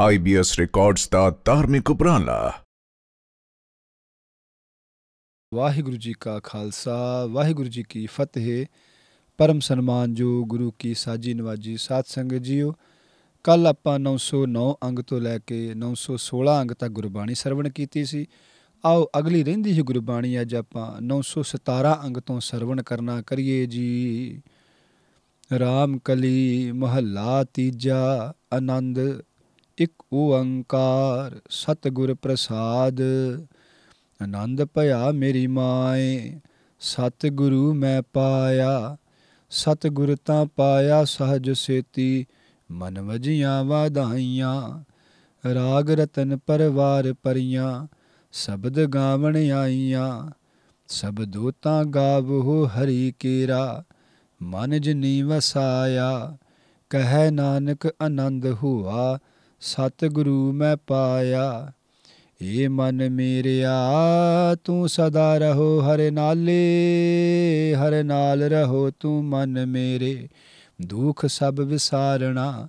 IBS records ਦਾ ਧਾਰਮਿਕ ਉਪਰਾਲਾ ਵਾਹਿਗੁਰੂ ਜੀ ਕਾ ਖਾਲਸਾ ਵਾਹਿਗੁਰੂ ਜੀ ਕੀ ਫਤਿਹ ਪਰਮ ਸਨਮਾਨ ਜੋ ਗੁਰੂ ਕੀ ਸਾਜੀ ਨਵਾਜੀ ਸਾਧ ਸੰਗਤ ਜੀਓ ਕੱਲ ਆਪਾਂ 909 ਅੰਗ ਤੋਂ ਲੈ ਕੇ 916 ਅੰਗ ਤੱਕ ਗੁਰਬਾਣੀ ਸਰਵਣ ਕੀਤੀ ਸੀ ਆਓ ਅਗਲੀ ਰਹਿੰਦੀ ਹੈ ਗੁਰਬਾਣੀ ਅੱਜ ਆਪਾਂ 917 ਅੰਗ ਤੋਂ ਸਰਵਣ ਕਰਨਾ ਕਰੀਏ ਜੀ ਰਾਮ ਕਲੀ ਮਹੱਲਾ ਤੀਜਾ ਆਨੰਦ ਇੱਕ ਓੰਕਾਰ ਸਤਗੁਰ ਪ੍ਰਸਾਦ ਆਨੰਦ ਭਇਆ ਮੇਰੀ ਮਾਏ ਸਤਗੁਰੂ ਮੈਂ ਪਾਇਆ ਸਤਗੁਰ ਤਾਂ ਪਾਇਆ ਸਹਜ ਸੇਤੀ ਮਨ ਵਜੀਆਂ ਵਾਧਾਈਆਂ ਰਾਗ ਰਤਨ ਪਰਵਾਰ ਪਰੀਆਂ ਸ਼ਬਦ ਗਾਵਣ ਆਈਆਂ ਸਬਦੋ ਤਾਂ ਗਾਵੋ ਹਰੀ ਕੀਰਾ ਮਨ ਜਿਨੀ ਵਸਾਇਆ ਕਹੈ ਨਾਨਕ ਆਨੰਦ ਹੁਆ ਸਤ ਗੁਰੂ ਮੈਂ ਪਾਇਆ ਏ ਮਨ ਮੇਰਿਆ ਤੂੰ ਸਦਾ ਰਹੋ ਹਰ ਨਾਲੇ ਹਰ ਨਾਲ ਰਹੋ ਤੂੰ ਮਨ ਮੇਰੇ ਦੁਖ ਸਭ ਵਿਸਾਰਣਾ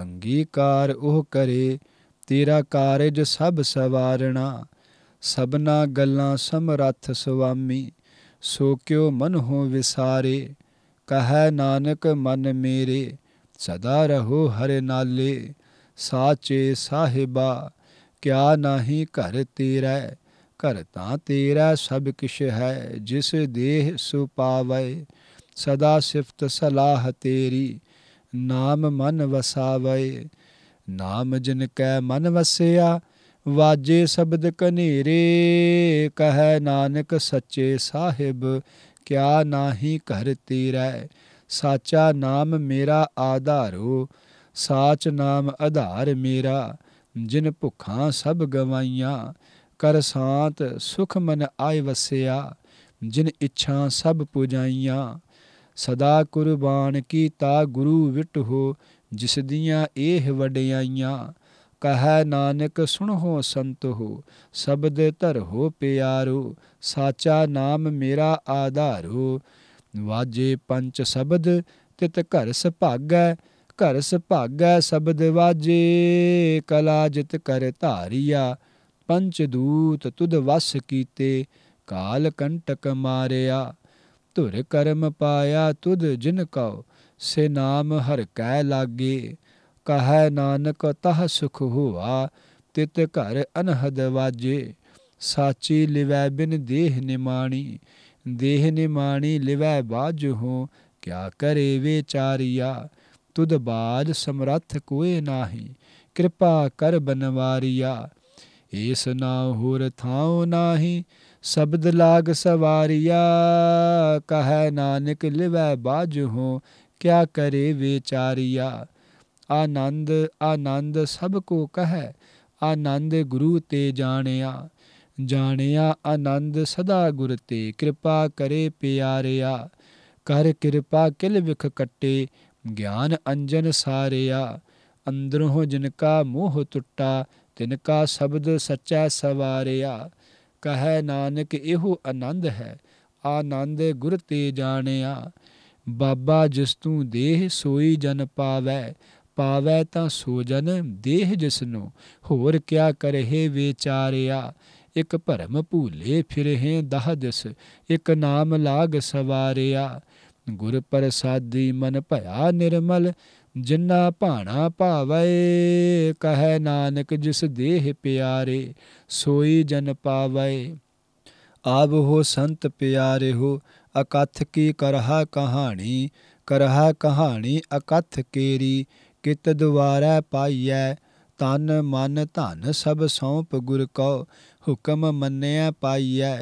ਅੰਗੀਕਾਰ ਉਹ ਕਰੇ ਤੇਰਾ ਕਾਰਜ ਸਭ ਸਵਾਰਣਾ ਸਭਨਾ ਗੱਲਾਂ ਸਮਰੱਥ ਸੁਆਮੀ ਸੋ ਕਿਉ ਮਨ ਹੋ ਵਿਸਾਰੇ ਕਹੈ ਨਾਨਕ ਮਨ ਮੇਰੇ ਸਦਾ ਰਹੋ ਹਰ ਨਾਲੇ ਸਾਚੇ ਸਾਹਿਬਾ ਕਿਆ ਨਾਹੀ ਘਰ ਤੇਰਾ ਘਰ ਤਾਂ ਤੇਰਾ ਸਭ ਕਿਛ ਹੈ ਜਿਸ ਦੇਹ ਸੁ ਸਦਾ ਸਿਫਤ ਸਲਾਹ ਤੇਰੀ ਨਾਮ ਮਨ ਵਸਾਵੇ ਨਾਮ ਜਿਨ ਕੈ ਮਨ ਵਸਿਆ ਵਾਜੇ ਸ਼ਬਦ ਕਨੇਰੇ ਕਹੈ ਨਾਨਕ ਸੱਚੇ ਸਾਹਿਬ ਕਿਆ ਨਾਹੀ ਘਰ ਤੇਰਾ ਸਾਚਾ ਨਾਮ ਮੇਰਾ ਆਧਾਰੋ ਸਾਚ ਨਾਮ ਆਧਾਰ ਮੇਰਾ ਜਿਨ ਭੁਖਾਂ ਸਭ ਗਵਾਈਆਂ ਕਰ ਸਾਤ ਸੁਖ ਮਨ ਆਇ ਵਸਿਆ ਜਿਨ ਇੱਛਾ ਸਭ ਪੁਜਾਈਆਂ ਸਦਾ ਕੁਰਬਾਨ ਕੀਤਾ ਗੁਰੂ ਵਿਟ ਹੋ ਜਿਸ ਦੀਆਂ ਇਹ ਵਡਿਆਈਆਂ ਕਹੈ ਨਾਨਕ ਸੁਣੋ ਸੰਤ ਹੋ ਸਬਦ ਧਰੋ ਪਿਆਰੋ ਸਾਚਾ ਨਾਮ ਮੇਰਾ ਆਧਾਰੋ ਵਾਜੇ ਪੰਚ ਸ਼ਬਦ ਤਿਤ ਘਰ ਸੁਭਾਗੈ ਘਰ ਸੁਭਾਗੈ ਸਬਦ ਵਾਜੇ ਕਲਾ ਜਿਤ ਕਰ ਧਾਰਿਆ ਪੰਚ ਦੂਤ ਤੁਧ ਵਸ ਕੀਤੇ ਕਾਲ ਕੰਟਕ ਮਾਰਿਆ ਧੁਰ ਕਰਮ ਪਾਇਆ ਤੁਧ ਜਿਨ ਕਉ ਸੇ ਨਾਮ ਹਰ ਕੈ ਲਾਗੇ ਕਹੈ ਨਾਨਕ ਤਹ ਸੁਖ ਹੋਆ ਤਿਤ ਘਰ ਅਨਹਦ ਵਾਜੇ ਸਾਚੀ ਲਿਵੈ ਬਿਨ ਦੇਹ ਨਿਮਾਣੀ ਦੇਹ ਨਿਮਾਣੀ ਲਿਵੈ ਬਾਜ ਹੋ ਕਿਆ ਕਰੇ ਵਿਚਾਰਿਆ ਤੁਧ ਬਾਜ ਸਮਰੱਥ ਕੋਏ ਨਾਹੀ ਕਿਰਪਾ ਕਰ ਬਨਵਾਰੀਆ ਏਸ ਨਾ ਹੋਰ ਥਾਉ ਨਾਹੀ ਸ਼ਬਦ ਲਾਗ ਸਵਾਰੀਆ ਕਹੈ ਨਾਨਕ ਲਿਵੈ ਬਾਜ ਹੋ ਕਿਆ ਕਰੇ ਵਿਚਾਰੀਆ ਆਨੰਦ ਆਨੰਦ ਸਭ ਕੋ ਕਹੈ ਆਨੰਦ ਗੁਰੂ ਤੇ ਜਾਣਿਆ ਜਾਣਿਆ ਆਨੰਦ ਸਦਾ ਗੁਰ ਤੇ ਕਿਰਪਾ ਕਰੇ ਪਿਆਰਿਆ ਕਰ ਕਿਰਪਾ ਕਿਲ ਵਿਖ ਕੱਟੇ ਗਿਆਨ ਅੰਜਨ ਸਾਰਿਆ ਅੰਦਰੋਂ ਜਿਨਕਾ ਮੋਹ ਟੁੱਟਾ ਤਿਨਕਾ ਸ਼ਬਦ ਸੱਚਾ ਸਵਾਰਿਆ ਕਹੈ ਨਾਨਕ ਇਹੋ ਆਨੰਦ ਹੈ ਆਨੰਦ ਗੁਰ ਤੇ ਜਾਣਿਆ ਬਾਬਾ ਜਿਸ ਤੂੰ ਦੇਹ ਸੋਈ ਜਨ ਪਾਵੈ ਪਾਵੈ ਤਾਂ ਸੋ ਜਨ ਦੇਹ ਨੂੰ ਹੋਰ ਕਿਆ ਕਰੇ ਵਿਚਾਰਿਆ ਇਕ ਭਰਮ ਭੂਲੇ ਫਿਰਹਿ ਦਹ ਦਿਸ ਇਕ ਨਾਮ ਲਾਗ ਸਵਾਰਿਆ ਗੁਰ ਪ੍ਰਸਾਦੀ ਮਨ ਭਇਆ ਨਿਰਮਲ ਜਿਨ੍ਹਾਂ ਭਾਣਾ ਭਾਵੈ ਕਹੈ ਨਾਨਕ ਜਿਸ ਦੇਹ ਪਿਆਰੇ ਸੋਈ ਜਨ ਪਾਵੈ ਆਬ ਹੋ ਸੰਤ ਪਿਆਰੇ ਹੋ ਅਕਥ ਕੀ ਕਰਹਾ ਕਹਾਣੀ ਕਰਹਾ ਕਹਾਣੀ ਅਕਥ ਕੇਰੀ ਕਿਤ ਦੁਆਰਾ ਪਾਈਐ ਤਨ ਮਨ ਧਨ ਸਭ ਸੌਂਪ ਗੁਰ ਕੋ ਹੁਕਮ ਮੰਨਿਆ ਪਾਈਐ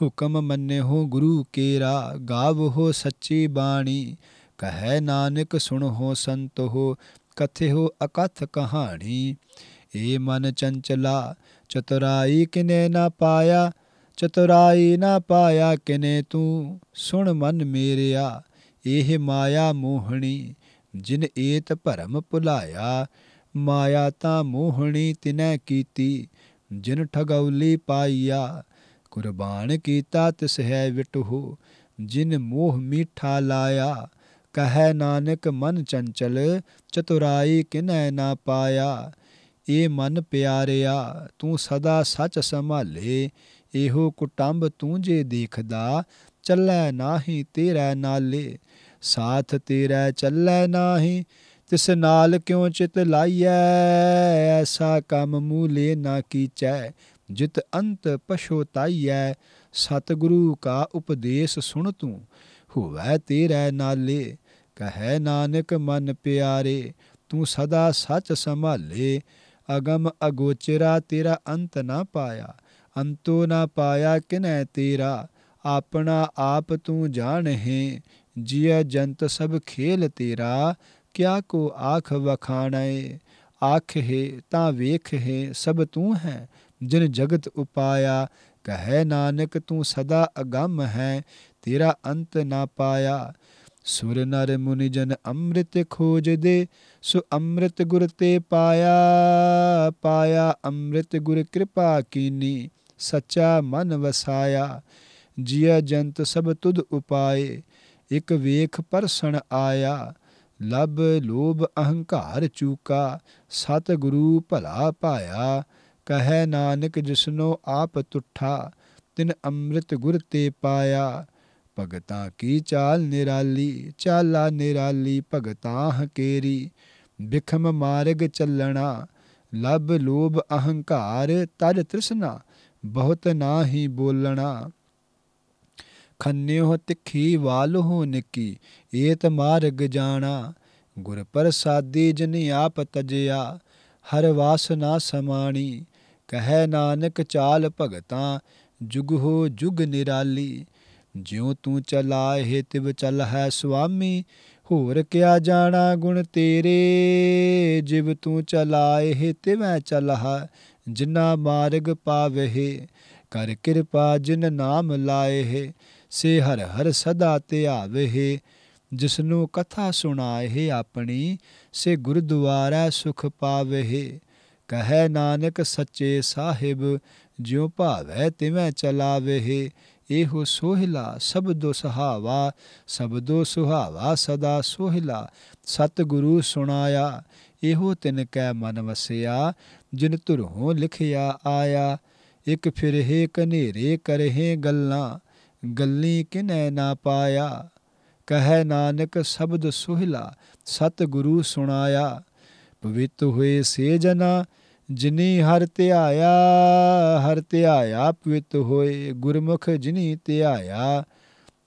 ਹੁਕਮ ਮੰਨਿਓ ਗੁਰੂ ਕੇਰਾ ਗਾਵੋ ਸੱਚੀ ਬਾਣੀ ਕਹੈ ਨਾਨਕ ਸੁਣੋ ਸੰਤੋ ਕਥਿਓ ਅਕਥ ਕਹਾਣੀ ਏ ਮਨ ਚੰਚਲਾ ਚਤੁਰਾਈ ਕਿਨੇ ਨਾ ਪਾਇਆ ਚਤੁਰਾਈ ਨਾ ਪਾਇਆ ਕਿਨੇ ਤੂੰ ਸੁਣ ਮਨ ਮੇਰਿਆ ਇਹ ਮਾਇਆ ਮੋਹਣੀ ਜਿਨ ਏਤ ਭਰਮ ਭੁਲਾਇਆ ਮਾਇਆ ਤਾਂ ਮੋਹਣੀ ਤਿਨੈ ਕੀਤੀ ਜਿਨ ਠਗੌਲੀ ਪਾਈਆ ਕੁਰਬਾਨ ਕੀਤਾ ਤਿਸ ਹੈ ਵਿਟੋ ਜਿਨ ਮੋਹ ਮੀਠਾ ਲਾਇਆ ਕਹੈ ਨਾਨਕ ਮਨ ਚੰਚਲ ਚਤੁਰਾਈ ਕਿਨੈ ਨਾ ਪਾਇਆ ਏ ਮਨ ਪਿਆਰਿਆ ਤੂੰ ਸਦਾ ਸੱਚ ਸੰਭਾਲੇ ਇਹੋ ਕੁਟੰਬ ਤੂੰ ਜੇ ਦੇਖਦਾ ਚੱਲੈ ਨਾਹੀ ਤੇਰੇ ਨਾਲੇ ਸਾਥ ਤੇਰੇ ਚੱਲੈ ਨਾਹੀ ਤਿਸ ਨਾਲ ਕਿਉ ਚਿਤ ਲਾਈਐ ਐਸਾ ਕੰਮ ਮੂਲੇ ਨਾ ਕੀਚੈ ਜਿਤ ਅੰਤ ਪਛੋਤਾਈਐ ਸਤਿਗੁਰੂ ਕਾ ਉਪਦੇਸ਼ ਸੁਣ ਤੂੰ ਹੋਵੈ ਤੇਰੇ ਨਾਲੇ ਕਹੈ ਨਾਨਕ ਮਨ ਪਿਆਰੇ ਤੂੰ ਸਦਾ ਸੱਚ ਸੰਭਾਲੇ ਅਗਮ ਅਗੋਚਰਾ ਤੇਰਾ ਅੰਤ ਨਾ ਪਾਇਆ ਅੰਤੋ ਨਾ ਪਾਇਆ ਕਿਨੈ ਤੇਰਾ ਆਪਣਾ ਆਪ ਤੂੰ ਜਾਣਹਿ ਜਿਯ ਜੰਤ ਸਭ ਖੇਲ ਤੇਰਾ ਕਿਆ ਕੋ ਆਖ ਵਖਾਣੈ ਆਖ ਹੈ ਤਾਂ ਵੇਖ ਹੈ ਸਭ ਤੂੰ ਹੈ ਜਿਨ ਜਗਤ ਉਪਾਇਆ ਕਹੈ ਨਾਨਕ ਤੂੰ ਸਦਾ ਅਗੰਮ ਹੈ ਤੇਰਾ ਅੰਤ ਨਾ ਪਾਇਆ ਸੁਰ ਨਰ ਮੁਨੀ ਜਨ ਅੰਮ੍ਰਿਤ ਖੋਜਦੇ ਸੋ ਅੰਮ੍ਰਿਤ ਗੁਰ ਤੇ ਪਾਇਆ ਪਾਇਆ ਅੰਮ੍ਰਿਤ ਗੁਰ ਕਿਰਪਾ ਕੀਨੀ ਸਚਾ ਮਨ ਵਸਾਇਆ ਜੀਅ ਜੰਤ ਸਭ ਤੁਧ ਉਪਾਏ ਇਕ ਵੇਖ ਪਰਸਣ ਆਇਆ ਲਬ ਲੋਭ ਅਹੰਕਾਰ ਚੂਕਾ ਸਤ ਗੁਰੂ ਭਲਾ ਪਾਇਆ ਕਹੈ ਨਾਨਕ ਜਿਸਨੋ ਆਪ ਤੁਠਾ ਤਿਨ ਅੰਮ੍ਰਿਤ ਗੁਰ ਤੇ ਪਾਇਆ ਭਗਤਾ ਕੀ ਚਾਲ ਨਿਰਾਲੀ ਚਾਲਾ ਨਿਰਾਲੀ ਭਗਤਾ ਹਕੇਰੀ ਵਿਖਮ ਮਾਰਗ ਚੱਲਣਾ ਲਬ ਲੋਭ ਅਹੰਕਾਰ ਤਰ ਤ੍ਰਿਸ਼ਨਾ ਬਹੁਤ ਨਾਹੀ ਬੋਲਣਾ ਖੰਨਿਓ ਤਿੱਖੀ ਵਾਲ ਹੋ ਨਿੱਕੀ ਏਤ ਮਾਰਗ ਜਾਣਾ ਗੁਰ ਪ੍ਰਸਾਦੀ ਜਿਨ ਆਪ ਤਜਿਆ ਹਰ ਵਾਸਨਾ ਸਮਾਣੀ ਕਹੈ ਨਾਨਕ ਚਾਲ ਭਗਤਾ ਜੁਗ ਹੋ ਜੁਗ ਨਿਰਾਲੀ ਜਿਉ ਤੂੰ ਚਲਾਏ ਤਿਵ ਚਲ ਹੈ ਸੁਆਮੀ ਹੋਰ ਕਿਆ ਜਾਣਾ ਗੁਣ ਤੇਰੇ ਜਿਵ ਤੂੰ ਚਲਾਏ ਤਿਵੈ ਹੈ ਜਿਨਾ ਮਾਰਗ ਪਾਵਹਿ ਕਰ ਕਿਰਪਾ ਜਿਨ ਨਾਮ ਲਾਏ ਸੇ ਹਰ ਹਰ ਸਦਾ ਧਿਆਵਹਿ ਜਿਸਨੂੰ ਕਥਾ ਸੁਣਾਏ ਆਪਣੀ ਸੇ ਗੁਰਦੁਆਰਾ ਸੁਖ ਪਾਵਹਿ ਕਹੈ ਨਾਨਕ ਸੱਚੇ ਸਾਹਿਬ ਜਿਉ ਭਾਵੈ ਤਿਵੇਂ ਚਲਾਵੇ ਇਹੋ ਸੋਹਿਲਾ ਸਬਦੋ ਸਹਾਵਾ ਸਬਦੋ ਸੁਹਾਵਾ ਸਦਾ ਸੋਹਿਲਾ ਸਤਿਗੁਰੂ ਸੁਣਾਇਆ ਇਹੋ ਤਿਨ ਕੈ ਮਨ ਵਸਿਆ ਜਿਨ ਧੁਰੋਂ ਲਿਖਿਆ ਆਇਆ ਇਕ ਫਿਰਹੇ ਕਨੇਰੇ ਕਰਹੇ ਗੱਲਾਂ ਗੱਲੀ ਕਿਨੈ ਨਾ ਪਾਇਆ ਕਹੈ ਨਾਨਕ ਸਬਦ ਸੁਹਿਲਾ ਸਤਿਗੁਰੂ ਸੁਣਾਇਆ ਪਵਿੱਤ ਹੋਏ ਸੇ ਜਨਾ ਜਿਨੀ ਹਰ ਧਿਆਇਆ ਹਰ ਧਿਆਇਆ ਪਵਿੱਤ ਹੋਏ ਗੁਰਮੁਖ ਜਿਨੀ ਧਿਆਇਆ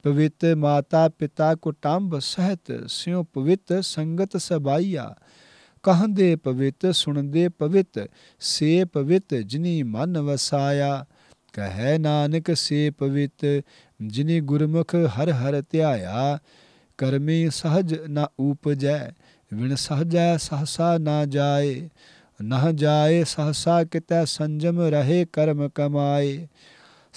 ਪਵਿੱਤ ਮਾਤਾ ਪਿਤਾ ਕੁਟੰਬ ਸਹਿਤ ਸਿਉ ਪਵਿੱਤ ਸੰਗਤ ਸਬਾਈਆ ਕਹੰਦੇ ਪਵਿੱਤ ਸੁਣਦੇ ਪਵਿੱਤ ਸੇ ਪਵਿੱਤ ਜਿਨੀ ਮਨ ਵਸਾਇਆ ਕਹੈ ਨਾਨਕ ਸੇ ਪਵਿੱਤ ਜਿਨੀ ਗੁਰਮੁਖ ਹਰ ਹਰ ਧਿਆਇਆ ਕਰਮੀ ਸਹਜ ਨਾ ਉਪਜੈ ਵਿਣ ਸਹਜੈ ਸਹਸਾ ਨਾ ਜਾਏ ਨਹ ਜਾਏ ਸਹਸਾ ਕਿਤੈ ਸੰਜਮ ਰਹੇ ਕਰਮ ਕਮਾਏ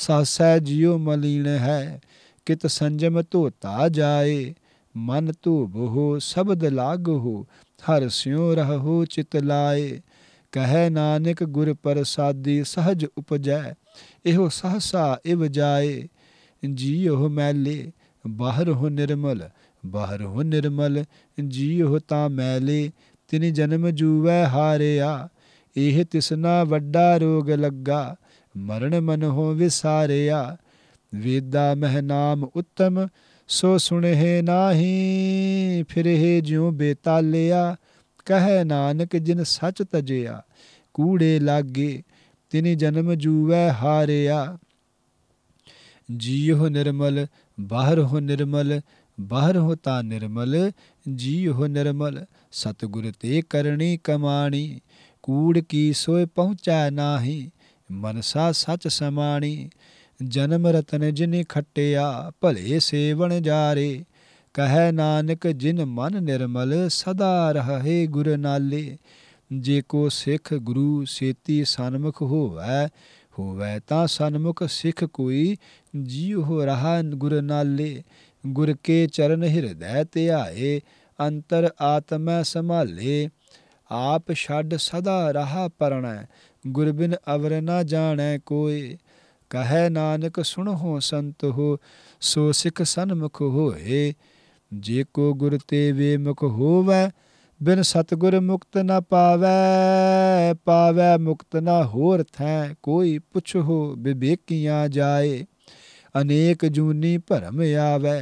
ਸਹਸੈ ਜਿਉ ਮਲੀਣ ਹੈ ਕਿਤ ਸੰਜਮ ਧੋਤਾ ਜਾਏ ਮਨ ਤੂ ਬਹੁ ਸਬਦ ਲਾਗਹੁ ਹਰ ਸਿਉ ਰਹੋ ਚਿਤ ਲਾਏ ਕਹੈ ਨਾਨਕ ਗੁਰ ਪ੍ਰਸਾਦੀ ਸਹਜ ਉਪਜੈ ਇਹੋ ਸਹਸਾ ਇਵ ਜਾਏ ਜੀਉ ਮੈਲੇ ਬਾਹਰ ਹੋ ਨਿਰਮਲ ਬਾਹਰ ਹੋ ਨਿਰਮਲ ਜੀਉ ਤਾ ਮੈਲੇ ਤਿਨ ਜਨਮ ਜੂਵੈ ਹਾਰਿਆ ਇਹ ਤਿਸਨਾ ਵੱਡਾ ਰੋਗ ਲੱਗਾ ਮਰਨ ਮਨ ਹੋ ਵਿਸਾਰਿਆ ਵੇਦਾ ਮਹਿ ਨਾਮ ਉੱਤਮ ਸੋ ਸੁਣਹਿ ਨਾਹੀ ਫਿਰਹਿ ਜਿਉ ਬੇਤਾਲਿਆ ਕਹੈ ਨਾਨਕ ਜਿਨ ਸਚ ਤਜਿਆ ਕੂੜੇ ਲਾਗੇ ਤਿਨ ਜਨਮ ਜੂਵੈ ਹਾਰਿਆ ਜੀਉ ਨਿਰਮਲ ਬਾਹਰ ਹੋ ਨਿਰਮਲ ਬਾਹਰ ਹੋਤਾ ਨਿਰਮਲ ਜੀਉ ਨਿਰਮਲ ਸਤਗੁਰ ਤੇ ਕਰਨੀ ਕਮਾਣੀ ਕੂੜ ਕੀ ਸੋਇ ਪਹੁੰਚਾ ਨਾਹੀ ਮਨਸਾ ਸਚ ਸਮਾਣੀ ਜਨਮ ਰਤਨ ਜਿਨੇ ਖੱਟਿਆ ਭਲੇ ਸੇਵਣ ਜਾਰੇ ਕਹੈ ਨਾਨਕ ਜਿਨ ਮਨ ਨਿਰਮਲ ਸਦਾ ਰਹੇ ਗੁਰ ਨਾਲੇ ਜੇ ਕੋ ਸਿੱਖ ਗੁਰੂ ਸੇਤੀ ਸਨਮੁਖ ਹੋਵੈ ਹੋਵੈ ਤਾਂ ਸਨਮੁਖ ਸਿੱਖ ਕੋਈ ਜੀਉ ਹੋ ਰਹਾ ਗੁਰ ਨਾਲੇ ਗੁਰ ਕੇ ਚਰਨ ਹਿਰਦੈ ਧਿਆਏ ਅੰਤਰ ਆਤਮੈ ਸੰਭਾਲੇ ਆਪ ਛੱਡ ਸਦਾ ਰਹਾ ਪਰਣਾ ਗੁਰ ਬਿਨ ਅਵਰ ਨਾ ਜਾਣੈ ਕੋਈ ਕਹੈ ਨਾਨਕ ਸੁਣਹੁ ਸੰਤ ਹੋ ਸੋ ਸਿਖ ਸੰਮੁਖ ਹੋਏ ਜੇ ਕੋ ਗੁਰ ਤੇ ਵੇਮੁਖ ਹੋਵੇ ਬਿਨ ਸਤਗੁਰ ਮੁਕਤ ਨ ਪਾਵੇ ਪਾਵੇ ਮੁਕਤ ਨ ਹੋਰ ਥੈ ਕੋਈ ਪੁੱਛੋ ਬਿਬੇਕੀਆਂ ਜਾਏ ਅਨੇਕ ਜੂਨੀ ਭਰਮ ਆਵੇ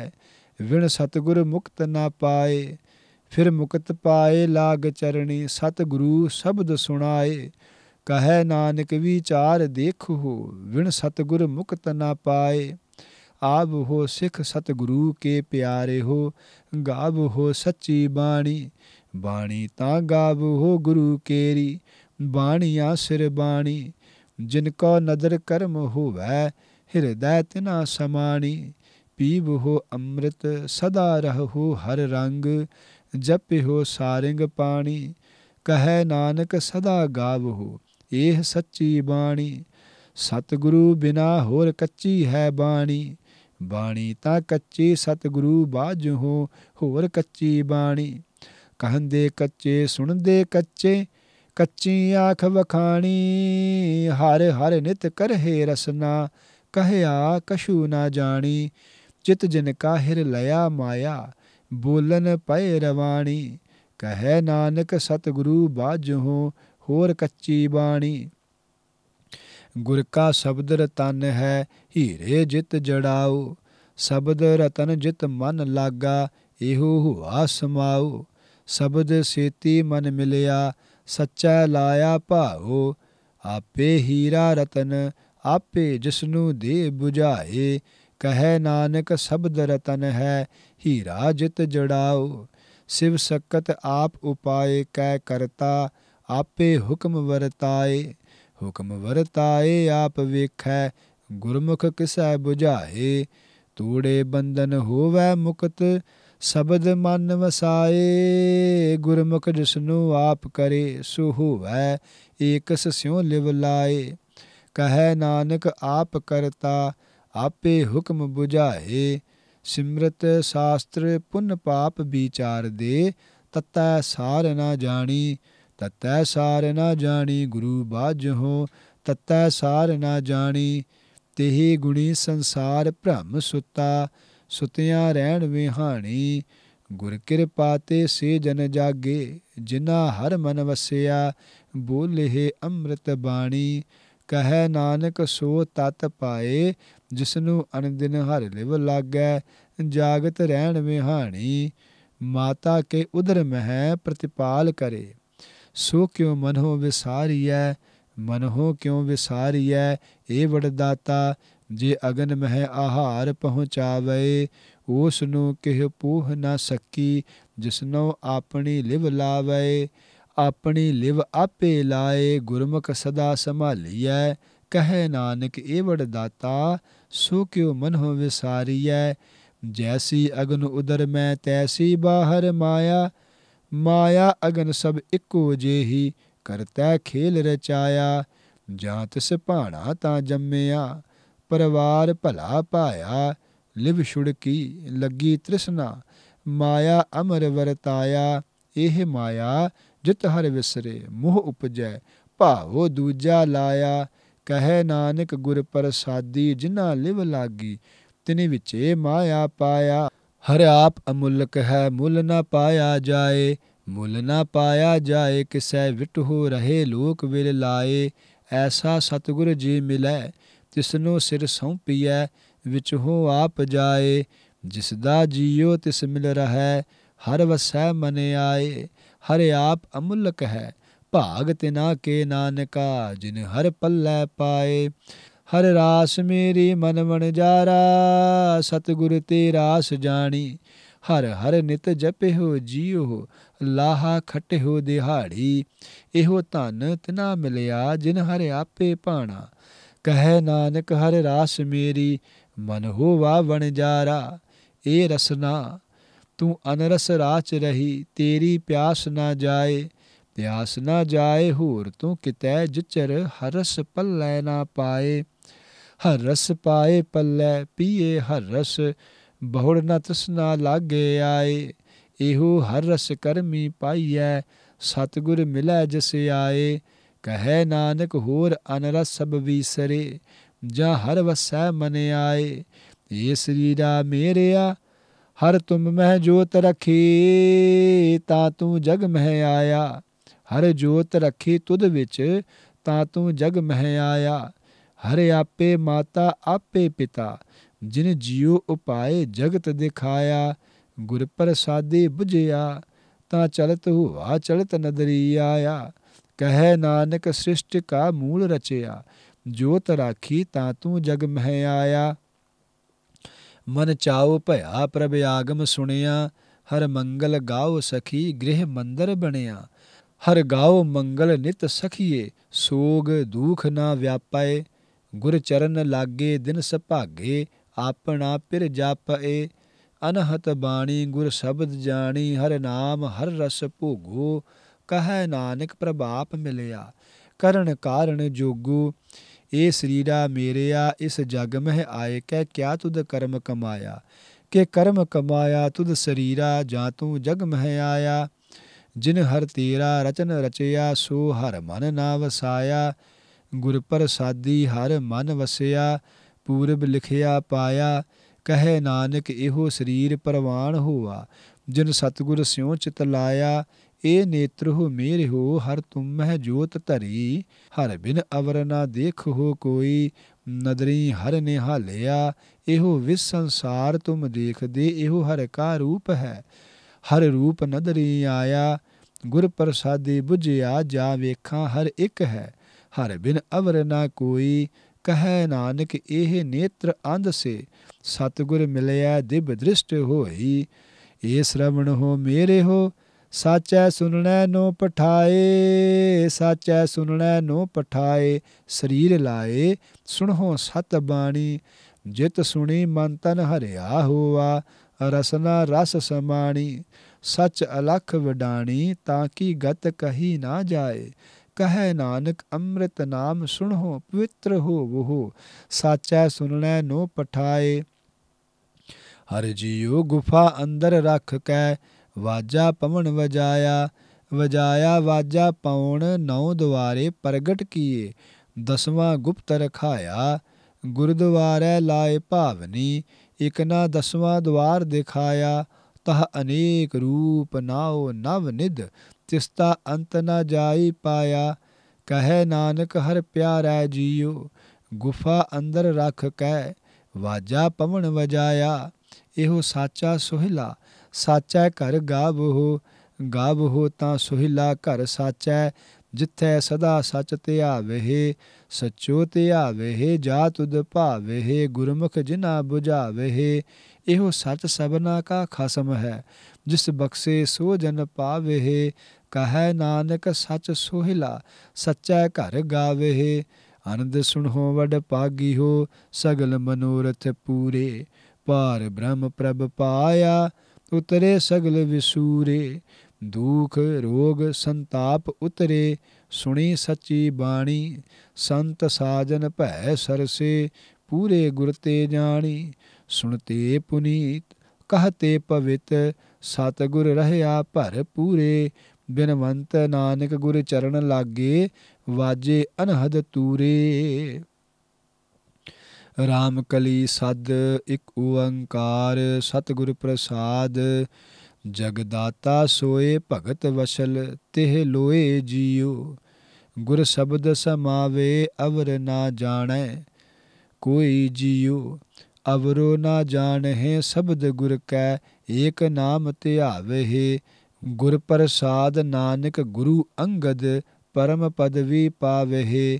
ਵਿਣ ਸਤਗੁਰ ਮੁਕਤ ਨਾ ਪਾਏ ਫਿਰ ਮੁਕਤ ਪਾਏ ਲਾਗ ਚਰਣੀ ਸਤਗੁਰੂ ਸ਼ਬਦ ਸੁਣਾਏ ਕਹੈ ਨਾਨਕ ਵਿਚਾਰ ਦੇਖੋ ਵਿਣ ਸਤਗੁਰ ਮੁਕਤ ਨਾ ਪਾਏ ਆਬ ਹੋ ਸਿਖ ਸਤਗੁਰੂ ਕੇ ਪਿਆਰੇ ਹੋ ਗਾਬ ਹੋ ਸੱਚੀ ਬਾਣੀ ਬਾਣੀ ਤਾਂ ਗਾਬ ਹੋ ਗੁਰੂ ਕੇਰੀ ਬਾਣੀ ਸਿਰ ਬਾਣੀ ਜਿਨ ਕੋ ਨਦਰ ਕਰਮ ਹੋਵੇ ਹਿਰਦੈ ਤਿਨਾ ਸਮਾਣੀ ਹੋ ਅੰਮ੍ਰਿਤ ਸਦਾ ਰਹੋ ਹਰ ਰੰਗ ਹੋ ਸਾਰਿੰਗ ਪਾਣੀ ਕਹੈ ਨਾਨਕ ਸਦਾ ਗਾਵਹੁ ਇਹ ਸੱਚੀ ਬਾਣੀ ਸਤਿਗੁਰੂ ਬਿਨਾ ਹੋਰ ਕੱਚੀ ਹੈ ਬਾਣੀ ਬਾਣੀ ਤਾਂ ਕੱਚੀ ਸਤਿਗੁਰੂ ਹੋ ਹੋਰ ਕੱਚੀ ਬਾਣੀ ਕਹੰਦੇ ਕੱਚੇ ਸੁਣਦੇ ਕੱਚੇ ਕੱਚੀ ਆਖ ਵਖਾਣੀ ਹਰ ਹਰ ਨਿਤ ਕਰਹਿ ਰਸਨਾ ਕਹਿਆ ਕਛੂ ਨਾ ਜਾਣੀ ਚਿਤ ਜਿਨ ਕਾ ਹਿਰ ਲਿਆ ਮਾਇਆ ਬੋਲਨ ਪਏ ਰਵਾਣੀ ਕਹੈ ਨਾਨਕ ਸਤਿਗੁਰੂ ਬਾਝੋ ਹੋਰ ਕੱਚੀ ਬਾਣੀ ਗੁਰ ਕਾ ਸ਼ਬਦ ਰਤਨ ਹੈ ਹੀਰੇ ਜਿਤ ਜੜਾਉ ਸ਼ਬਦ ਰਤਨ ਜਿਤ ਮਨ ਲਾਗਾ ਇਹੋ ਹੁਆ ਸਮਾਉ ਸ਼ਬਦ ਸੇਤੀ ਮਨ ਮਿਲਿਆ ਸੱਚਾ ਲਾਇਆ ਭਾਉ ਆਪੇ ਹੀਰਾ ਰਤਨ ਆਪੇ ਜਿਸ ਨੂੰ ਦੇ 부ਝਾਏ ਕਹੈ ਨਾਨਕ ਸਬਦ ਰਤਨ ਹੈ ਹੀਰਾ ਜਿਤ ਜੜਾਓ ਸਿਵ ਸਕਤ ਆਪ ਉਪਾਏ ਕੈ ਕਰਤਾ ਆਪੇ ਹੁਕਮ ਵਰਤਾਏ ਹੁਕਮ ਵਰਤਾਏ ਆਪ ਵੇਖੈ ਗੁਰਮੁਖ ਕਿਸੈ 부ਝਾਏ ਤੂੜੇ ਬੰਧਨ ਹੋਵੇ ਮੁਕਤ ਸ਼ਬਦ ਮਨ ਵਸਾਏ ਗੁਰਮੁਖ ਜਿਸਨੂੰ ਆਪ ਕਰੇ ਸੁ ਹੋਵੇ ਏਕਸ ਸਿਉ ਲਿਵ ਲਾਏ ਕਹੈ ਨਾਨਕ ਆਪ ਕਰਤਾ ਆਪੇ ਹੁਕਮ 부ਝਾਏ ਸਿਮਰਤ ਸਾਸਤ੍ਰ ਪੁੰਨ ਪਾਪ ਵਿਚਾਰ ਦੇ ਤਤੈ ਸਾਰ ਨਾ ਜਾਣੀ ਤਤੈ ਸਾਰ ਨਾ ਜਾਣੀ ਗੁਰੂ ਬਾਝੋ ਤਤੈ ਸਾਰ ਨਾ ਜਾਣੀ ਤੇਹੀ ਗੁਣੀ ਸੰਸਾਰ ਭ੍ਰਮ ਸੁਤਾ ਸੁਤਿਆ ਰਹਿਣ ਵਿਹਾਣੀ ਗੁਰ ਕਿਰਪਾ ਤੇ ਸੇ ਜਨ ਜਾਗੇ ਜਿਨਾ ਹਰ ਮਨ ਵਸਿਆ ਬੋਲੇ ਅੰਮ੍ਰਿਤ ਬਾਣੀ ਕਹੈ ਨਾਨਕ ਸੋ ਤਤ ਪਾਏ ਜਿਸ ਨੂੰ ਅਨੰਦਿਨ ਹਰ ਲਿਵ ਲਾਗੈ ਜਾਗਤ ਰਹਿਣ ਵਿਹਾਣੀ ਮਾਤਾ ਕੇ ਉਦਰ ਮਹਿ ਪ੍ਰਤਿਪਾਲ ਕਰੇ ਸੋ ਕਿਉ ਮਨੋ ਵਿਸਾਰੀਐ ਮਨੋ ਕਿਉ ਵਿਸਾਰੀਐ ਏ ਵਡਦਾਤਾ ਜੇ ਅਗਨ ਮਹਿ ਆਹਾਰ ਪਹੁੰਚਾਵੇ ਉਸ ਨੂੰ ਕਿਹ ਪੂਹ ਨਾ ਸਕੀ ਜਿਸਨੋ ਆਪਣੀ ਲਿਵ ਲਾਵੇ ਆਪਣੀ ਲਿਵ ਆਪੇ ਲਾਏ ਗੁਰਮੁਖ ਸਦਾ ਸੰਭਾਲੀਐ ਕਹੈ ਨਾਨਕ ਏਵੜ ਦਾਤਾ ਸੋ ਕਿਉ ਮਨ ਹੋ ਵਿਸਾਰੀਐ ਜੈਸੀ ਅਗਨ ਉਦਰ ਮੈਂ ਤੈਸੀ ਬਾਹਰ ਮਾਇਆ ਮਾਇਆ ਅਗਨ ਸਭ ਇੱਕੋ ਜੇਹੀ ਕਰਤਾ ਖੇਲ ਰਚਾਇਆ ਜਾਂ ਤਿਸ ਭਾਣਾ ਤਾਂ ਜੰਮਿਆ ਪਰਵਾਰ ਭਲਾ ਪਾਇਆ ਲਿਵ ਛੁੜਕੀ ਲੱਗੀ ਤ੍ਰਿਸ਼ਨਾ ਮਾਇਆ ਅਮਰ ਵਰਤਾਇਆ ਇਹ ਮਾਇਆ ਜਿਤ ਹਰ ਵਿਸਰੇ ਮੋਹ ਉਪਜੈ ਭਾਵੋ ਦੂਜਾ ਲਾਇਆ ਕਹੈ ਨਾਨਕ ਗੁਰ ਪ੍ਰਸਾਦੀ ਜਿਨ੍ਹਾਂ ਲਿਵ ਲਾਗੀ ਤਿਨੇ ਵਿਚੇ ਮਾਇਆ ਪਾਇਆ ਹਰ ਆਪ ਅਮੁੱਲਕ ਹੈ ਮੁੱਲ ਨਾ ਪਾਇਆ ਜਾਏ ਮੁੱਲ ਨਾ ਪਾਇਆ ਜਾਏ ਕਿਸੈ ਹੋ ਰਹੇ ਲੋਕ ਵਿਲ ਲਾਏ ਐਸਾ ਸਤਿਗੁਰ ਜੀ ਮਿਲੈ ਤਿਸਨੋ ਸਿਰ ਸੌਂਪੀਐ ਹੋ ਆਪ ਜਾਏ ਜਿਸ ਦਾ ਜੀਉ ਤਿਸ ਮਿਲ ਹੈ ਹਰ ਵਸੈ ਮਨ ਆਏ ਹਰ ਆਪ ਅਮੁਲਕ ਹੈ ਭਾਗ ਤਿਨਾ ਕੇ ਨਾਨਕਾ ਜਿਨ ਹਰ ਪੱਲੇ ਪਾਏ ਹਰ ਰਾਸ ਮੇਰੀ ਮਨ ਮਨ ਜਾਰਾ ਸਤਿਗੁਰ ਤੇ ਰਾਸ ਜਾਣੀ ਹਰ ਹਰ ਨਿਤ ਜੀਉ ਜੀਓ ਲਾਹਾ ਖਟੇ ਹੋ ਦਿਹਾੜੀ ਇਹੋ ਧਨ ਤਨਾ ਮਿਲਿਆ ਜਿਨ ਹਰ ਆਪੇ ਪਾਣਾ ਕਹੈ ਨਾਨਕ ਹਰ ਰਾਸ ਮੇਰੀ ਮਨ ਹੋਵਾ ਵਣ ਜਾਰਾ ਇਹ ਰਸਨਾ ਤੂੰ ਅਨਰਸ ਰਾਚ ਰਹੀ ਤੇਰੀ ਪਿਆਸ ਨਾ ਜਾਏ ਪਿਆਸ ਨਾ ਜਾਏ ਹੋਰ ਤੂੰ ਕਿਤੈ ਜਚਰ ਹਰਸ ਪੱਲੈ ਨਾ ਪਾਏ ਹਰਸ ਪਾਏ ਪੱਲੈ ਪੀਏ ਹਰਸ ਬਹੁੜ ਨ ਤਸਨਾ ਲਾਗੇ ਆਏ ਇਹੋ ਹਰਸ ਕਰਮੀ ਪਾਈਐ ਸਤਗੁਰ ਮਿਲੈ ਜਿਸ ਆਏ ਕਹੈ ਨਾਨਕ ਹੋਰ ਅਨਰਸ ਸਭ ਵੀਸਰੇ ਜਾਂ ਹਰ ਵਸੈ ਮਨ ਆਏ ਏ ਸਰੀਰਾ ਮੇਰਿਆ ਹਰ ਤੁਮ ਮਹਿ ਜੋਤ ਰਖੀ ਤਾ ਤੂੰ ਜਗ ਮਹਿ ਆਇਆ ਹਰ ਜੋਤ ਰਖੀ ਤੁਧ ਵਿੱਚ ਤਾ ਤੂੰ ਜਗ ਮਹਿ ਆਇਆ ਹਰ ਆਪੇ ਮਾਤਾ ਆਪੇ ਪਿਤਾ ਜਿਨ ਜੀਉ ਉਪਾਏ ਜਗਤ ਦਿਖਾਇਆ ਗੁਰ ਪ੍ਰਸਾਦੇ 부ਝਿਆ ਤਾਂ ਚਲਤ ਹੁਆ ਚਲਤ ਨਦਰੀ ਆਇਆ ਕਹੈ ਨਾਨਕ ਸ੍ਰਿਸ਼ਟ ਕਾ ਮੂਲ ਰਚਿਆ ਜੋਤ ਰਾਖੀ ਤਾਂ ਤੂੰ ਜਗ ਮਹਿ ਆਇਆ ਮਨ ਚਾਉ ਭਇਆ ਪ੍ਰਭ ਆਗਮ ਸੁਣਿਆ ਹਰ ਮੰਗਲ ਗਾਉ ਸਖੀ ਗ੍ਰਹਿ ਮੰਦਰ ਬਣਿਆ ਹਰ ਗਾਉ ਮੰਗਲ ਨਿਤ ਸਖੀਏ ਸੋਗ ਦੁਖ ਨਾ ਵਿਆਪੈ ਗੁਰ ਚਰਨ ਲਾਗੇ ਦਿਨ ਸੁਭਾਗੇ ਆਪਣਾ ਪਿਰ ਜਾਪਏ ਅਨਹਤ ਬਾਣੀ ਗੁਰ ਸ਼ਬਦ ਜਾਣੀ ਹਰ ਨਾਮ ਹਰ ਰਸ ਭੋਗੋ ਕਹੈ ਨਾਨਕ ਪ੍ਰਭਾਪ ਮਿਲਿਆ ਕਰਨ ਕਾਰਣ ਜੋਗੂ ਇਹ ਸਰੀਰਾ ਮੇਰਿਆ ਇਸ ਜਗ ਮਹਿ ਆਏ ਕੈ ਕਿਆ ਤੁਧ ਕਰਮ ਕਮਾਇਆ ਕਿ ਕਰਮ ਕਮਾਇਆ ਤੁਧ ਸਰੀਰਾ ਜਾਂ ਤੂੰ ਜਗ ਮਹਿ ਆਇਆ ਜਿਨ ਹਰ ਤੇਰਾ ਰਚਨ ਰਚਿਆ ਸੋ ਹਰ ਮਨ ਨਾ ਵਸਾਇਆ ਗੁਰ ਪ੍ਰਸਾਦੀ ਹਰ ਮਨ ਵਸਿਆ ਪੂਰਬ ਲਿਖਿਆ ਪਾਇਆ ਕਹੇ ਨਾਨਕ ਇਹੋ ਸਰੀਰ ਪ੍ਰਵਾਨ ਹੋਆ ਜਿਨ ਸਤਗੁਰ ਸਿਉ ਚਿਤ ਲਾਇਆ ਏ ਨੇਤਰਹੁ ਮੇਰਿਹੁ ਹਰ ਤੁਮਹਿ ਜੋਤ ਧਰੀ ਹਰ ਬਿਨ ਅਵਰ ਨਾ ਦੇਖੋ ਕੋਈ ਨਦਰੀ ਹਰ ਨਿਹਾਲਿਆ ਇਹੋ ਵਿਸ ਸੰਸਾਰ ਤੁਮ ਦੇਖਦੇ ਇਹੋ ਹਰ ਕਾ ਰੂਪ ਹੈ ਹਰ ਰੂਪ ਨਦਰੀ ਆਇਆ ਗੁਰ ਪ੍ਰਸਾਦੇ ਬੁਝਿਆ ਜਾ ਵੇਖਾਂ ਹਰ ਇੱਕ ਹੈ ਹਰ ਬਿਨ ਅਵਰ ਨਾ ਕੋਈ ਕਹੈ ਨਾਨਕ ਇਹ ਨੇਤਰ ਅੰਧ ਸੇ ਸਤਗੁਰ ਮਿਲਿਆ ਦਿਬ ਦ੍ਰਿਸ਼ਟ ਹੋਈ ਏ ਸ਼ਰਵਣ ਹੋ ਮੇਰੇ ਹੋ ਸਾਚੈ ਸੁਨਣੈ ਨੂੰ ਪਠਾਏ ਸਾਚੈ ਸੁਨਣੈ ਨੂੰ ਪਠਾਏ ਸਰੀਰ ਲਾਏ ਸੁਣਹੁ ਸਤ ਬਾਣੀ ਜਿਤ ਸੁਣੀ ਮਨ ਤਨ ਹਰਿਆ ਹੋਆ ਰਸਨਾ ਰਸ ਸਮਾਣੀ ਸਚ ਅਲਖ ਵਡਾਣੀ ਤਾਂ ਕੀ ਗਤ ਕਹੀ ਨਾ ਜਾਏ ਕਹੈ ਨਾਨਕ ਅੰਮ੍ਰਿਤ ਨਾਮ ਸੁਣੋ ਪਵਿੱਤਰ ਹੋਵੋ ਸਾਚੈ ਸੁਣਨੈ ਨੋ ਪਠਾਏ ਹਰ ਜੀਉ ਗੁਫਾ ਅੰਦਰ ਰੱਖ ਕੈ ਵਾਜਾ ਪਵਨ ਵਜਾਇਆ ਵਜਾਇਆ ਵਾਜਾ ਪਉਣ ਨੌ ਦੁਆਰੇ ਪ੍ਰਗਟ ਕੀਏ ਦਸਵਾਂ ਗੁਪਤ ਰਖਾਇਆ ਗੁਰਦੁਆਰੇ ਲਾਏ ਭਾਵਨੀ ਇਕਨਾ ਦਸਵਾਂ ਦਵਾਰ ਦਿਖਾਇਆ ਤਹ ਅਨੇਕ ਰੂਪ ਨਾਉ ਨਵ ਨਿਦ ਤਿਸਤਾ ਅੰਤ ਨਾ ਜਾਈ ਪਾਇਆ ਕਹੈ ਨਾਨਕ ਹਰ ਪਿਆਰਾ ਜੀਉ ਗੁਫਾ ਅੰਦਰ ਰਖ ਕੈ ਵਾਜਾ ਪਵਨ ਵਜਾਇਆ ਇਹੋ ਸਾਚਾ ਸੋਹਿਲਾ ਸਾਚੈ ਘਰ ਗਾਬਹੋ ਗਾਬਹੋ ਤਾਂ ਸੁਹਿਲਾ ਘਰ ਸਾਚੈ ਜਿੱਥੈ ਸਦਾ ਸਚ ਧਿਆਵਹਿ ਸਚੋ ਧਿਆਵਹਿ ਜਾ ਤੁਧ ਭਾਵਹਿ ਗੁਰਮੁਖ ਜਿਨਾ 부ਝਾਵਹਿ ਇਹੋ ਸਚ ਸਭਨਾ ਕਾ ਖਸਮ ਹੈ ਜਿਸ ਬਖਸੇ ਸੋ ਜਨ ਪਾਵਹਿ ਕਹੈ ਨਾਨਕ ਸਚ ਸੋਹਿਲਾ ਸਚੈ ਘਰ ਗਾਵਹਿ ਅਨੰਦ ਸੁਣੋ ਵਡ ਪਾਗੀ ਹੋ ਸਗਲ ਮਨੋਰਥ ਪੂਰੇ ਪਾਰ ਬ੍ਰਹਮ ਪ੍ਰਭ ਪਾਇਆ ਉਤਰੇ ਸਗਲ ਵਿਸੂਰੇ ਦੁਖ ਰੋਗ ਸੰਤਾਪ ਉਤਰੇ ਸੁਣੀ ਸੱਚੀ ਬਾਣੀ ਸੰਤ ਸਾਜਨ ਭੈ ਸਰਸੇ ਪੂਰੇ ਗੁਰ ਤੇ ਜਾਣੀ ਸੁਣਤੇ ਪੁਨੀਤ ਕਹਤੇ ਪਵਿਤ ਸਤ ਗੁਰ ਰਹਿਆ ਭਰ ਪੂਰੇ ਬਿਨਵੰਤ ਨਾਨਕ ਗੁਰ ਚਰਨ ਲਾਗੇ ਵਾਜੇ ਅਨਹਦ ਤੂਰੇ ਰਾਮ ਕਲੀ ਸਦ ਇੱਕ ਓੰਕਾਰ ਸਤਿਗੁਰ ਪ੍ਰਸਾਦ ਜਗਦਾਤਾ ਸੋਏ ਭਗਤ ਵਸਲ ਤਿਹ ਲੋਏ ਜੀਉ ਗੁਰ ਸ਼ਬਦ ਸਮਾਵੇ ਅਵਰ ਨਾ ਜਾਣੈ ਕੋਈ ਜੀਉ ਅਵਰੋ ਨਾ ਜਾਣਹਿ ਸ਼ਬਦ ਗੁਰ ਕੈ ਏਕ ਨਾਮ ਧਿਆਵਹਿ ਗੁਰ ਪ੍ਰਸਾਦ ਨਾਨਕ ਗੁਰੂ ਅੰਗਦ ਪਰਮ ਪਦਵੀ ਪਾਵਹਿ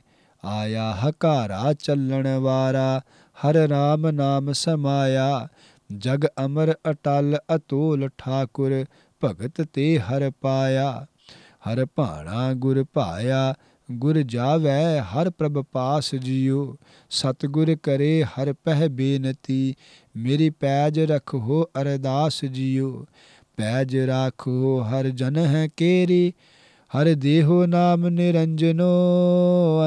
ਆਇਆ ਹਕਾਰਾ ਚੱਲਣ ਵਾਰਾ ਹਰ ਰਾਮ ਨਾਮ ਸਮਾਇਆ ਜਗ ਅਮਰ ਅਟਲ ਅਤੋਲ ਠਾਕੁਰ ਭਗਤ ਤੇ ਹਰ ਪਾਇਆ ਹਰ ਭਾਣਾ ਗੁਰ ਪਾਇਆ ਗੁਰ ਜਾਵੇ ਹਰ ਪ੍ਰਭ ਪਾਸ ਜਿਉ ਸਤਗੁਰ ਕਰੇ ਹਰ ਪਹਿ ਬੇਨਤੀ ਮੇਰੀ ਪੈਜ ਰਖੋ ਅਰਦਾਸ ਜਿਉ ਪੈਜ ਰਾਖੋ ਹਰ ਜਨ ਹੈ ਕੇਰੀ ਹਰ ਦੇਹੋ ਨਾਮ ਨਿਰੰਜਨੋ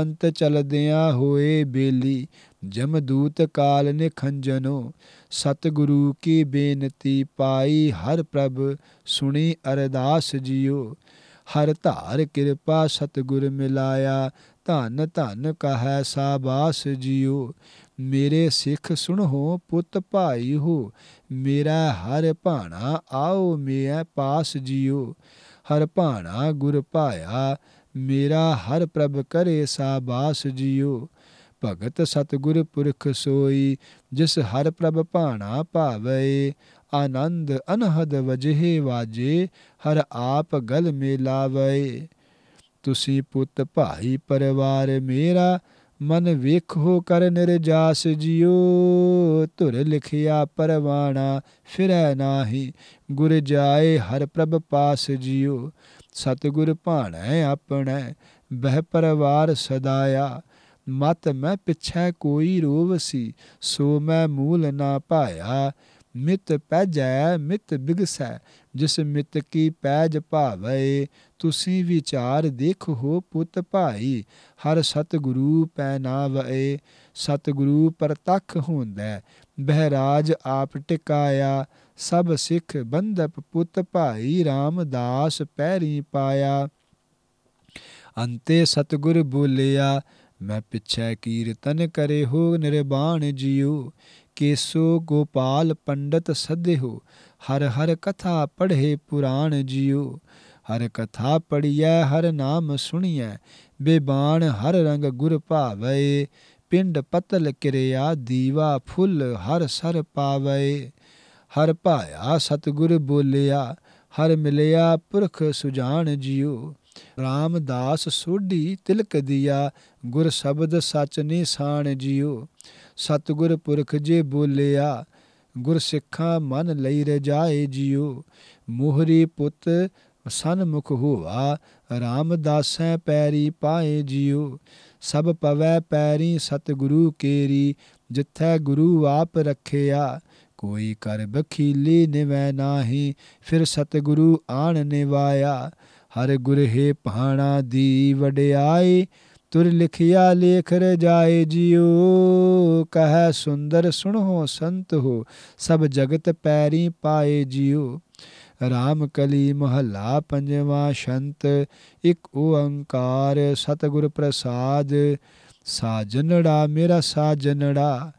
ਅੰਤ ਚਲਦਿਆਂ ਹੋਏ ਬੇਲੀ ਜਮ ਦੂਤ ਕਾਲ ਨਿਖੰਜਨੋ ਸਤ ਗੁਰੂ ਕੀ ਬੇਨਤੀ ਪਾਈ ਹਰ ਪ੍ਰਭ ਸੁਣੀ ਅਰਦਾਸ ਜਿਉ ਹਰ ਧਾਰ ਕਿਰਪਾ ਸਤਗੁਰ ਮਿਲਾਇਆ ਧਨ ਧਨ ਕਹੈ ਸਾਬਾਸ ਜਿਉ ਮੇਰੇ ਸਿੱਖ ਸੁਣੋ ਪੁੱਤ ਭਾਈ ਹੋ ਮੇਰਾ ਹਰ ਭਾਣਾ ਆਓ ਮੈਂ ਪਾਸ ਜਿਉ ਹਰ ਭਾਣਾ ਗੁਰ ਪਾਇਆ ਮੇਰਾ ਹਰ ਪ੍ਰਭ ਕਰੇ ਸਾਬਾਸ ਜਿਉ ਭਗਤ ਸਤਗੁਰ ਪੁਰਖ ਸੋਈ ਜਿਸ ਹਰ ਪ੍ਰਭ ਭਾਣਾ ਭਾਵੇ ਆਨੰਦ ਅਨਹਦ ਵਜਹਿ ਵਾਜੇ ਹਰ ਆਪ ਗਲ ਲਾਵੇ ਤੁਸੀਂ ਪੁੱਤ ਭਾਈ ਪਰਿਵਾਰ ਮੇਰਾ ਮਨ ਵੇਖੋ ਕਰ ਨਿਰਜਾਸ ਜਿਉ ਧੁਰ ਲਿਖਿਆ ਪਰਵਾਣਾ ਫਿਰੈ ਨਾਹੀ ਗੁਰ ਜਾਏ ਹਰ ਪ੍ਰਭ ਪਾਸ ਜਿਉ ਸਤਿਗੁਰ ਭਾਣੈ ਆਪਣੈ ਬਹਿ ਪਰਵਾਰ ਸਦਾਇਆ ਮਤ ਮੈਂ ਪਿਛੈ ਕੋਈ ਰੋਵਸੀ ਸੋ ਮੈਂ ਮੂਲ ਨਾ ਪਾਇਆ ਮਿਤ ਪੈਜੈ ਮਿਤ ਬਿਗਸੈ ਜਿਸ ਮਿਤ ਕੀ ਪੈਜ ਭਾਵੈ ਤੁਸੀਂ ਵਿਚਾਰ ਦੇਖ ਹੋ ਪੁੱਤ ਭਾਈ ਹਰ ਸਤਿਗੁਰੂ ਪੈ ਨਾ ਵਏ ਸਤਗੁਰੂ ਪ੍ਰਤੱਖ ਹੁੰਦਾ ਬਹਿਰਾਜ ਆਪ ਟਿਕਾਇਆ ਸਭ ਸਿੱਖ ਬੰਦਪ ਪੁੱਤ ਭਾਈ RAM ਪੈਰੀ ਪਾਇਆ ਅੰਤੇ ਸਤਿਗੁਰ ਬੋਲਿਆ ਮੈਂ ਪਿਛੈ ਕੀਰਤਨ ਕਰੇ ਹੋ ਨਿਰਵਾਣ ਜੀਉ ਕੇਸੋ ਗੋਪਾਲ ਪੰਡਤ ਸਦੇ ਹੋ ਹਰ ਹਰ ਕਥਾ ਪੜ੍ਹੇ ਪੁਰਾਣ ਜਿਉ ਹਰ ਕਥਾ ਪੜੀਐ ਹਰ ਨਾਮ ਸੁਣੀਐ ਬੇਬਾਨ ਹਰ ਰੰਗ ਗੁਰ ਭਾਵੈ ਪਿੰਡ ਪਤਲ ਕਿਰਿਆ ਦੀਵਾ ਫੁੱਲ ਹਰ ਸਰ ਪਾਵੈ ਹਰ ਭਾਇਆ ਸਤਗੁਰ ਬੋਲਿਆ ਹਰ ਮਿਲਿਆ ਪੁਰਖ ਸੁਜਾਨ ਜਿਉ ਰਾਮਦਾਸ ਸੋਢੀ ਤਿਲਕ ਦਿਆ ਗੁਰ ਸ਼ਬਦ ਸੱਚ ਨੀ ਸਾਣ ਜਿਉ ਸਤਗੁਰ ਪੁਰਖ ਜੇ ਬੋਲਿਆ ਗੁਰ ਸਿੱਖਾਂ ਮਨ ਲਈ ਰਜਾਏ ਜਿਉ ਮੋਹਰੀ ਪੁੱਤ ਸਨਮੁਖ ਹੋਵਾ ਰਾਮਦਾਸੈ ਪੈਰੀ ਪਾਏ ਜਿਉ ਸਭ ਪਵੈ ਪੈਰੀ ਸਤਿਗੁਰੂ ਕੇਰੀ ਜਿੱਥੈ ਗੁਰੂ ਆਪ ਰਖਿਆ ਕੋਈ ਕਰ ਬਖੀਲੀ ਨਿਵੈ ਨਾਹੀ ਫਿਰ ਸਤਿਗੁਰੂ ਆਣ ਨਿਵਾਇਆ ਹਰ ਗੁਰ ਹੈ ਪਹਾਣਾ ਦੀ ਵਡਿਆਈ ਤੁਰ ਲਿਖਿਆ ਲੇਖ ਰਜਾਏ ਜਿਉ ਕਹੈ ਸੁੰਦਰ ਸੁਣੋ ਸੰਤ ਹੋ ਸਭ ਜਗਤ ਪੈਰੀ ਪਾਏ ਜਿਉ ਰਾਮ ਕਲੀ ਮਹੱਲਾ ਪੰਜਵਾਂ ਸ਼ੰਤ ਇੱਕ ਓੰਕਾਰ ਸਤਿਗੁਰ ਪ੍ਰਸਾਦ ਸਾਜਨੜਾ ਮੇਰਾ ਸਾਜਨੜਾ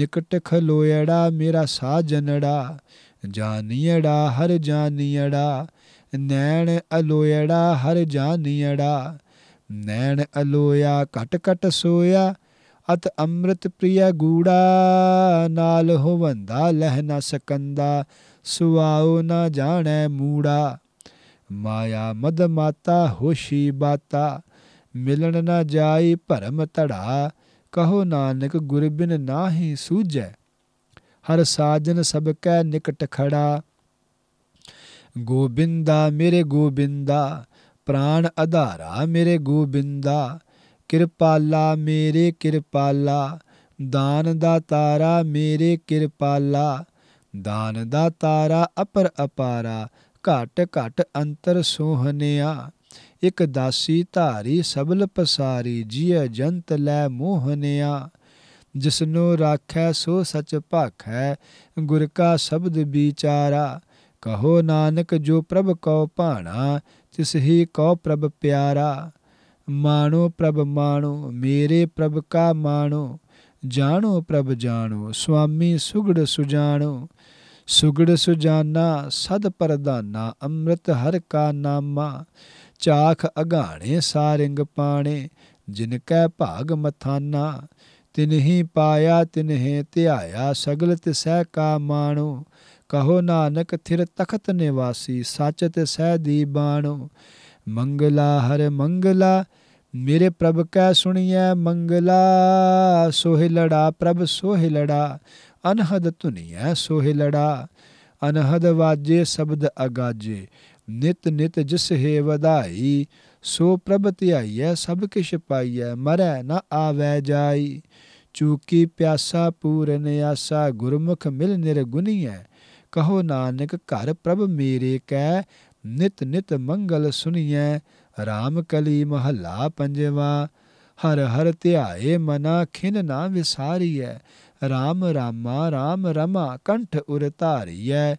ਨਿਕਟ ਖਲੋਇੜਾ ਮੇਰਾ ਸਾਜਨੜਾ ਜਾਨੀੜਾ ਹਰ ਜਾਨੀੜਾ ਨੈਣ ਅਲੋਇੜਾ ਹਰ ਜਾਨੀੜਾ ਨੈਣ ਅਲੋਇਆ ਘਟ ਘਟ ਸੋਇਆ ਅਤ ਅੰਮ੍ਰਿਤ ਪ੍ਰਿਯ ਗੂੜਾ ਨਾਲ ਹੋਵੰਦਾ ਲਹਿ ਨਾ ਸਕੰਦਾ ਸੁਆਉ ਨਾ ਜਾਣੈ ਮੂੜਾ ਮਾਇਆ ਮਦ ਮਾਤਾ ਹੋਸ਼ੀ ਬਾਤਾ ਮਿਲਣ ਨਾ ਜਾਈ ਭਰਮ ਧੜਾ ਕਹੋ ਨਾਨਕ ਗੁਰ ਬਿਨ ਨਾਹੀ ਸੂਝੈ ਹਰ ਸਾਜਨ ਸਭ ਕੈ ਨਿਕਟ ਖੜਾ ਗੋਬਿੰਦਾ ਮੇਰੇ ਗੋਬਿੰਦਾ ਪ੍ਰਾਣ ਆਧਾਰਾ ਮੇਰੇ ਗੋਬਿੰਦਾ ਕਿਰਪਾਲਾ ਮੇਰੇ ਕਿਰਪਾਲਾ ਦਾਨ ਦਾ ਤਾਰਾ ਮੇਰੇ ਕਿਰਪਾਲਾ ਦਾਨ ਦਾ ਤਾਰਾ ਅਪਰ ਅਪਾਰਾ ਘਟ ਘਟ ਅੰਤਰ ਸੋਹਨਿਆ ਇਕ ਦਾਸੀ ਧਾਰੀ ਸਬਲ ਪਸਾਰੀ ਜੀਅ ਜੰਤ ਲੈ ਮੋਹਨਿਆ ਜਿਸਨੋ ਰਾਖੈ ਸੋ ਸਚ ਭਾਖੈ ਗੁਰ ਕਾ ਸ਼ਬਦ ਵਿਚਾਰਾ ਕਹੋ ਨਾਨਕ ਜੋ ਪ੍ਰਭ ਕਉ ਭਾਣਾ ਤਿਸ ਹੀ ਕਉ ਪ੍ਰਭ ਪਿਆਰਾ ਮਾਣੋ ਪ੍ਰਭ ਮਾਣੋ ਮੇਰੇ ਪ੍ਰਭ ਕਾ ਮਾਣੋ ਜਾਣੋ ਪ੍ਰਭ ਜਾਣੋ ਸੁਆਮੀ ਸੁਗੜ ਸੁਜਾਣੋ ਸੁਗੜ ਸੁਜਾਨਾ ਸਦ ਪਰਦਾਨਾ ਅੰਮ੍ਰਿਤ ਹਰ ਕਾ ਨਾਮਾ ਚਾਖ ਅਗਾਣੇ ਸਾਰਿੰਗ ਪਾਣੇ ਜਿਨ ਕੈ ਭਾਗ ਮਥਾਨਾ ਤਿਨਹੀ ਪਾਇਆ ਤਿਨਹੇ ਧਿਆਇਆ ਸਗਲ ਤਿਸੈ ਕਾ ਮਾਣੋ ਕਹੋ ਨਾਨਕ ਥਿਰ ਤਖਤ ਨਿਵਾਸੀ ਸੱਚ ਤਿਸੈ ਦੀ ਬਾਣੋ ਮੰਗਲਾ ਹਰ ਮੰਗਲਾ ਮੇਰੇ ਪ੍ਰਭ ਕੈ ਸੁਣੀਐ ਮੰਗਲਾ ਸੋਹਿ ਲੜਾ ਪ੍ਰਭ ਸੋਹਿ ਲੜਾ ਅਨਹਦ ਧੁਨੀਐ ਸੋਹਿ ਲੜਾ ਅਨਹਦ ਵਾਜੇ ਸ਼ਬਦ ਅਗਾਜੇ ਨਿਤ ਨਿਤ ਜਿਸ ਹੈ ਵਧਾਈ ਸੋ ਪ੍ਰਭ ਧਿਆਈਐ ਸਭ ਕਿਛ ਪਾਈਐ ਮਰੈ ਨਾ ਆਵੈ ਜਾਈ ਚੂਕੀ ਪਿਆਸਾ ਪੂਰਨ ਆਸਾ ਗੁਰਮੁਖ ਮਿਲ ਨਿਰਗੁਣੀਐ ਕਹੋ ਨਾਨਕ ਘਰ ਪ੍ਰਭ ਮੇਰੇ ਕੈ ਨਿਤ ਨਿਤ ਮੰਗਲ ਸੁਣੀਐ RAM ਕਲੀ ਮਹਲਾ ਪੰਜਵਾ ਹਰ ਹਰ ਧਿਆਏ ਮਨਾ ਖਿਨ ਨਾ ਵਿਸਾਰੀਐ RAM ਰਾਮਾ RAM ਰਮਾ ਕੰਠ ਉਰ ਧਾਰੀਐ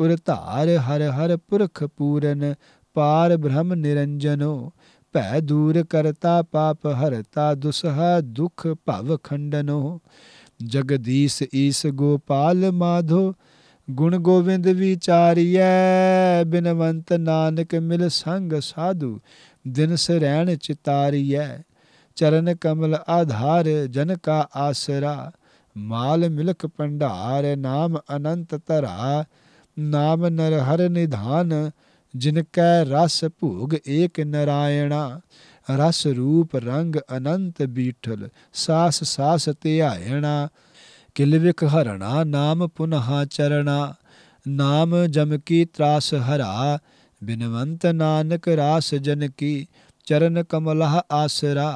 ਉਰ ਧਾਰ ਹਰ ਹਰ ਪੁਰਖ ਪੂਰਨ ਪਾਰ ਬ੍ਰਹਮ ਨਿਰੰਜਨੋ ਭੈ ਦੂਰ ਕਰਤਾ ਪਾਪ ਹਰਤਾ ਦੁਸਹਾ ਦੁਖ ਭਵ ਖੰਡਨੋ ਜਗਦੀਸ਼ ਈਸ ਗੋਪਾਲ ਮਾਧੋ ਗੁਣ ਗੋਬਿੰਦ ਵਿਚਾਰੀਐ ਬਿਨਵੰਤ ਨਾਨਕ ਮਿਲ ਸੰਗ ਸਾਧੂ ਦਿਨ ਸਰੈਣ ਚਿਤਾਰੀਐ ਚਰਨ ਕਮਲ ਆਧਾਰ ਜਨ ਕਾ ਆਸਰਾ ਮਾਲ ਮਿਲਕ ਪੰਡਾਰ ਨਾਮ ਅਨੰਤ ਧਰਾ ਨਾਮ ਨਰ ਹਰ ਨਿਧਾਨ ਜਿਨ ਕੈ ਰਸ ਭੂਗ ਏਕ ਨਰਾਇਣਾ ਰਸ ਰੂਪ ਰੰਗ ਅਨੰਤ ਬੀਠਲ ਸਾਸ ਸਾਸ ਆਇਣਾ ਕਿਲਵਿਕ ਹਰਣਾ ਨਾਮ ਪੁਨਹ ਚਰਣਾ ਨਾਮ ਜਮ ਕੀ ਤਰਾਸ ਹਰਾ ਬਿਨਵੰਤ ਨਾਨਕ ਰਾਸ ਜਨ ਕੀ ਚਰਨ ਕਮਲਹ ਆਸਰਾ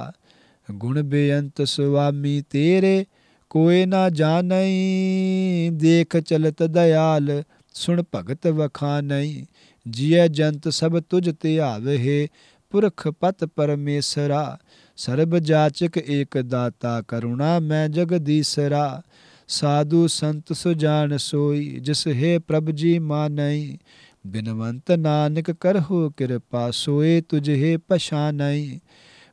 ਗੁਣ ਬੇਅੰਤ ਸੁਆਮੀ ਤੇਰੇ ਕੋਏ ਨਾ ਜਾਣਈ ਦੇਖ ਚਲਤ ਦਇਆਲ ਸੁਣ ਭਗਤ ਵਖਾਨਈ ਜੀਐ ਜੰਤ ਸਭ ਤੁਝ ਧਿਆਵਹਿ ਪੁਰਖ ਪਤ ਪਰਮੇਸ਼ਰਾ ਸਰਬ ਜਾਚਕ ਏਕ ਦਾਤਾ ਕਰੁਣਾ ਮੈਂ ਜਗਦੀਸਰਾ ਸਾਧੂ ਸੰਤ ਸੁਜਾਨ ਸੋਈ ਜਿਸ ਹੈ ਪ੍ਰਭ ਜੀ ਮਾਨਈ ਬਿਨਵੰਤ ਨਾਨਕ ਕਰਹੁ ਕਿਰਪਾ ਸੋਏ ਤੁਝੇ ਪਛਾਨਈ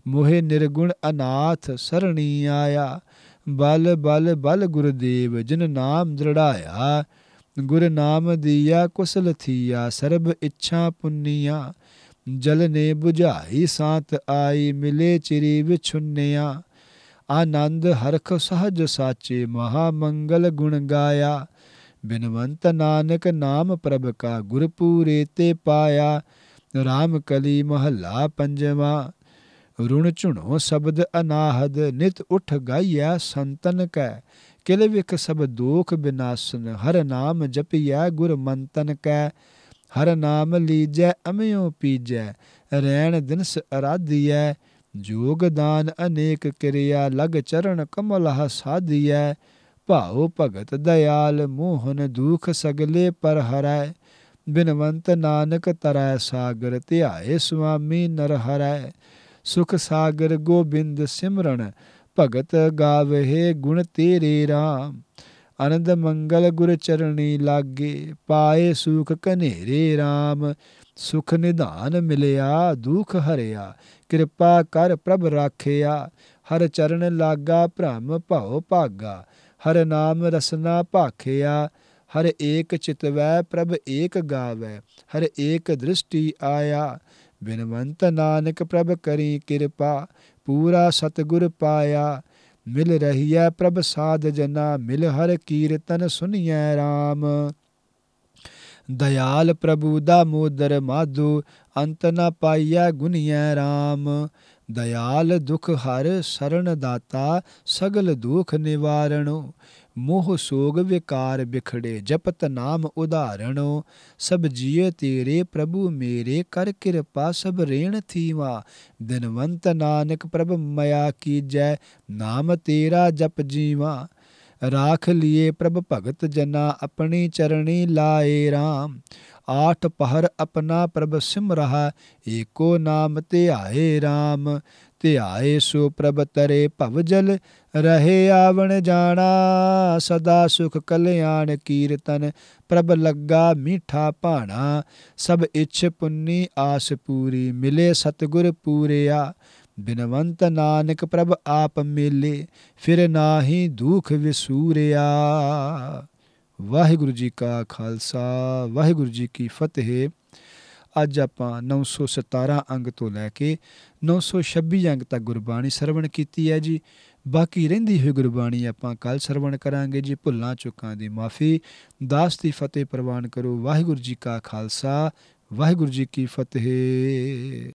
ਮੋਹਿ ਨਿਰਗੁਣ ਅਨਾਥ ਸਰਣੀ ਆਇਆ ਬਲ ਬਲ ਬਲ ਗੁਰਦੇਵ ਜਿਨ ਨਾਮ ਦ੍ਰਿੜਾਇਆ ਗੁਰ ਨਾਮ ਦੀਆ ਕੁਸਲ ਥੀਆ ਸਰਬ ਇੱਛਾ ਪੁੰਨੀਆਂ ਜਲ ਨੇ 부ਝਾਈ ਸਾਤ ਆਈ ਮਿਲੇ ਚਿਰੀ ਵਿਛੁੰਨਿਆ ਆਨੰਦ ਹਰਖ ਸਹਜ ਸਾਚੇ ਮਹਾ ਮੰਗਲ ਗੁਣ ਗਾਇਆ ਬਿਨਵੰਤ ਨਾਨਕ ਨਾਮ ਪ੍ਰਭ ਕਾ ਗੁਰ ਪੂਰੇ ਤੇ ਪਾਇਆ RAM ਕਲੀ ਮਹਲਾ ਪੰਜਵਾ ਰੁਣ ਝੁਣੋ ਸ਼ਬਦ ਅਨਾਹਦ ਨਿਤ ਉਠ ਗਾਇਆ ਸੰਤਨ ਕੈ ਕਿਲ ਵਿਖ ਸਭ ਦੋਖ ਬਿਨਾਸਨ ਹਰ ਨਾਮ ਜਪਿਐ ਗੁਰ ਮੰਤਨ ਕੈ ਹਰ ਨਾਮ ਲੀਜੈ ਅਮਿਓ ਪੀਜੈ ਰੈਣ ਦਿਨਸ ਅਰਾਧਿਐ ਜੋਗਦਾਨ ਅਨੇਕ ਕਿਰਿਆ ਲਗ ਚਰਨ ਕਮਲ ਹ ਸਾਧੀਐ ਭਾਉ ਭਗਤ ਦਇਆਲ ਮੋਹਨ ਦੁਖ ਸਗਲੇ ਪਰ ਹਰੈ ਬਿਨਵੰਤ ਨਾਨਕ ਤਰੈ ਸਾਗਰ ਧਿਆਏ ਸੁਆਮੀ ਨਰ ਹਰੈ ਸੁਖ ਸਾਗਰ ਗੋਬਿੰਦ ਸਿਮਰਨ ਭਗਤ ਗਾਵਹਿ ਗੁਣ ਤੇਰੇ ਰਾਮ ਅਨੰਦ ਮੰਗਲ ਗੁਰ ਚਰਣੀ ਲਾਗੇ ਪਾਏ ਸੁਖ ਕਨੇਰੇ RAM ਸੁਖ ਨਿਧਾਨ ਮਿਲਿਆ ਦੁਖ ਹਰਿਆ ਕਿਰਪਾ ਕਰ ਪ੍ਰਭ ਰਾਖਿਆ ਹਰ ਚਰਨ ਲਾਗਾ ਭ੍ਰਮ ਭਉ ਭਾਗਾ ਹਰ ਨਾਮ ਰਸਨਾ ਭਾਖਿਆ ਹਰ ਏਕ ਚਿਤਵੈ ਪ੍ਰਭ ਏਕ ਗਾਵੈ ਹਰ ਏਕ ਦ੍ਰਿਸ਼ਟੀ ਆਇਆ ਬਿਨਵੰਤ ਨਾਨਕ ਪ੍ਰਭ ਕਰੀ ਕਿਰਪਾ ਪੂਰਾ ਸਤਗੁਰ ਪਾਇਆ ਮਿਲ ਰਹੀ ਰਹੀਐ ਪ੍ਰਭ ਸਾਧ ਜਨਾ ਮਿਲ ਹਰ ਕੀਰਤਨ ਸੁਨਿਐ RAM ਦਇਆਲ ਪ੍ਰਭੂ ਦਾ ਮੋਦਰ ਮਾਧੂ ਅੰਤ ਨ ਪਾਈਐ ਗੁਨਿਐ RAM ਦਇਆਲ ਦੁਖ ਹਰ ਸਰਣ ਦਾਤਾ ਸਗਲ ਦੁਖ ਨਿਵਾਰਣੋ ਮੋਹ ਸੋਗ ਵਿਕਾਰ ਵਿਖੜੇ ਜਪਤ ਨਾਮ ਉਧਾਰਣੋ ਸਭ ਜੀਏ ਤੇਰੇ ਪ੍ਰਭੂ ਮੇਰੇ ਕਰ ਕਿਰਪਾ ਸਭ ਰੇਣ ਥੀਵਾ ਦਿਨਵੰਤ ਨਾਨਕ ਪ੍ਰਭ ਮਇਆ ਕੀਜੈ ਨਾਮ ਤੇਰਾ ਜਪ ਜੀਵਾ ਰਾਖ ਲਿਏ ਪ੍ਰਭ ਭਗਤ ਜਨਾ ਆਪਣੀ ਚਰਣੀ ਲਾਏ RAM ਆਠ ਪਹਰ ਆਪਣਾ ਪ੍ਰਭ ਸਿਮ ਰਹਾ ਏਕੋ ਨਾਮ ਤੇ ਆਏ RAM ਧਿਆਏ ਸੋ ਪ੍ਰਭ ਤਰੇ ਭਵ ਜਲ ਰਹੇ ਆਵਣ ਜਾਣਾ ਸਦਾ ਸੁਖ ਕਲਿਆਣ ਕੀਰਤਨ ਪ੍ਰਭ ਲੱਗਾ ਮੀਠਾ ਭਾਣਾ ਸਭ ਇਛ ਪੁੰਨੀ ਆਸ ਪੂਰੀ ਮਿਲੇ ਸਤਗੁਰ ਪੂਰਿਆ ਬਿਨਵੰਤ ਨਾਨਕ ਪ੍ਰਭ ਆਪ ਮਿਲੇ ਫਿਰ ਨਾਹੀ ਦੁਖ ਵਿਸੂਰਿਆ ਵਾਹਿਗੁਰੂ ਜੀ ਕਾ ਖਾਲਸਾ ਵਾਹਿਗੁਰੂ ਜੀ ਕੀ ਫਤਿਹ ਅੱਜ ਆਪਾਂ 917 ਅੰਗ ਤੋਂ ਲੈ ਕੇ 926 ਅੰਗ ਤੱਕ ਗੁਰਬਾਣੀ ਸਰਵਣ ਕੀਤੀ ਹੈ ਜੀ ਬਾਕੀ ਰਹਿੰਦੀ ਹੋਈ ਗੁਰਬਾਣੀ ਆਪਾਂ ਕੱਲ ਸਰਵਣ ਕਰਾਂਗੇ ਜੀ ਭੁੱਲਾਂ ਚੁੱਕਾਂ ਦੀ ਮਾਫੀ ਦਾਸ ਦੀ ਫਤਿਹ ਪ੍ਰਵਾਨ ਕਰੋ ਵਾਹਿਗੁਰੂ ਜੀ ਕਾ ਖਾਲਸਾ ਵਾਹਿਗੁਰੂ ਜੀ ਕੀ ਫਤਿਹ